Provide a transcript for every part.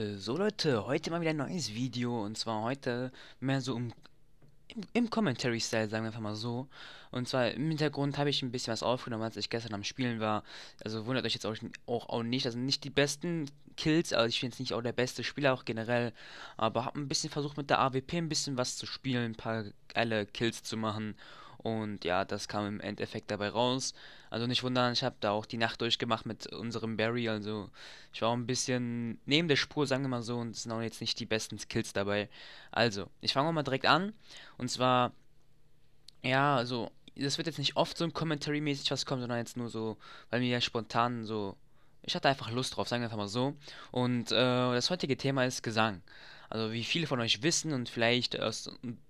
Äh, so Leute, heute mal wieder ein neues Video und zwar heute mehr so um, im, im Commentary-Style, sagen wir einfach mal so. Und zwar im Hintergrund habe ich ein bisschen was aufgenommen, als ich gestern am Spielen war. Also wundert euch jetzt auch, auch, auch nicht, also nicht die besten Kills, also ich bin jetzt nicht auch der beste Spieler, auch generell. Aber habe ein bisschen versucht mit der AWP ein bisschen was zu spielen, ein paar geile Kills zu machen und ja, das kam im Endeffekt dabei raus. Also nicht wundern, ich habe da auch die Nacht durchgemacht mit unserem Barry. Also ich war auch ein bisschen neben der Spur, sagen wir mal so, und es sind auch jetzt nicht die besten Skills dabei. Also, ich fange mal direkt an. Und zwar, ja, also, das wird jetzt nicht oft so ein Commentary-mäßig was kommen, sondern jetzt nur so, weil mir ja spontan so ich hatte einfach Lust drauf, sagen wir einfach mal so. Und äh, das heutige Thema ist Gesang. Also wie viele von euch wissen und vielleicht aus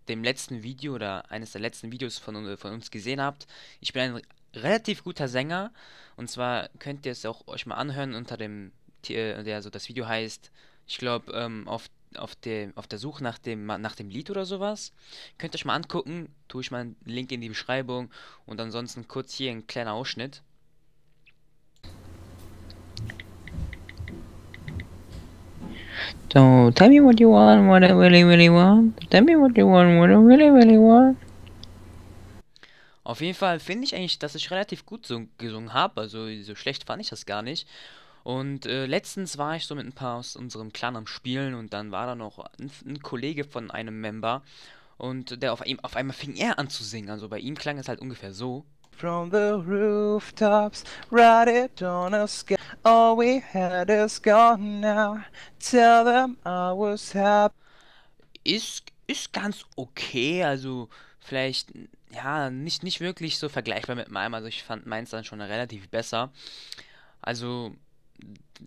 dem letzten Video oder eines der letzten Videos von, äh, von uns gesehen habt, ich bin ein relativ guter Sänger und zwar könnt ihr es auch euch mal anhören unter dem, äh, der also das Video heißt, ich glaube ähm, auf auf der, auf der Suche nach dem, nach dem Lied oder sowas. Könnt ihr euch mal angucken. Tue ich mal einen Link in die Beschreibung. Und ansonsten kurz hier ein kleiner Ausschnitt. So tell me what you want, what I really, really want. Tell me what you want, what I really, really want. Auf jeden Fall finde ich eigentlich, dass ich relativ gut so, gesungen habe. Also so schlecht fand ich das gar nicht. Und äh, letztens war ich so mit ein paar aus unserem Clan am Spielen und dann war da noch ein, ein Kollege von einem Member und der auf, auf einmal fing er an zu singen. Also bei ihm klang es halt ungefähr so. From the rooftops, right it on a scale. All we had is gone now. Tell them I was happy. Ist, ist ganz okay, also vielleicht, ja, nicht, nicht wirklich so vergleichbar mit meinem. Also ich fand meins dann schon relativ besser. Also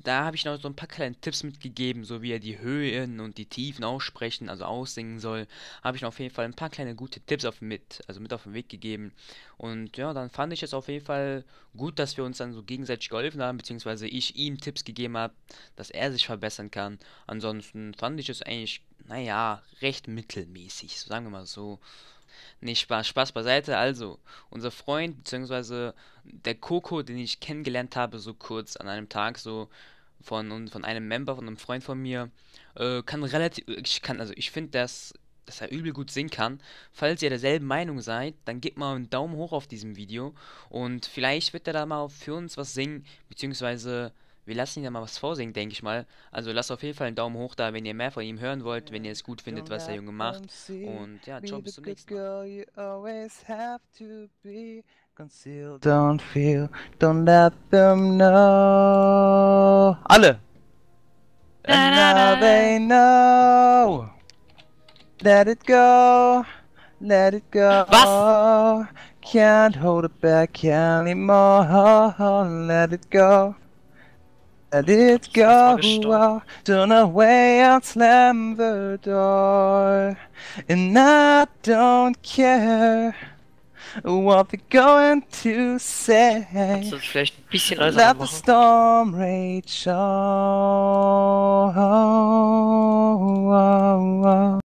da habe ich noch so ein paar kleine Tipps mitgegeben, so wie er die Höhen und die Tiefen aussprechen, also aussingen soll. Habe ich noch auf jeden Fall ein paar kleine gute Tipps auf mit, also mit auf den Weg gegeben. Und ja, dann fand ich es auf jeden Fall gut, dass wir uns dann so gegenseitig geholfen haben, beziehungsweise ich ihm Tipps gegeben habe, dass er sich verbessern kann. Ansonsten fand ich es eigentlich, naja, recht mittelmäßig, so sagen wir mal so. Nee, Spaß, Spaß beiseite. Also, unser Freund, beziehungsweise der Coco, den ich kennengelernt habe, so kurz an einem Tag, so von, von einem Member, von einem Freund von mir, äh, kann relativ, ich kann, also ich finde, dass, dass er übel gut singen kann. Falls ihr derselben Meinung seid, dann gebt mal einen Daumen hoch auf diesem Video und vielleicht wird er da mal für uns was singen, beziehungsweise wir lassen ihn ja mal was vorsingen, denke ich mal. Also lasst auf jeden Fall einen Daumen hoch da, wenn ihr mehr von ihm hören wollt, wenn ihr es gut findet, was der Junge macht. Und ja, ciao, bis zum nächsten Mal. Alle! And now they know. Let it go, let it go. Was? Can't hold it back anymore. Let it go. Let it go, turn away and slam the door. And I don't care what they're going to say. Let the storm rage on.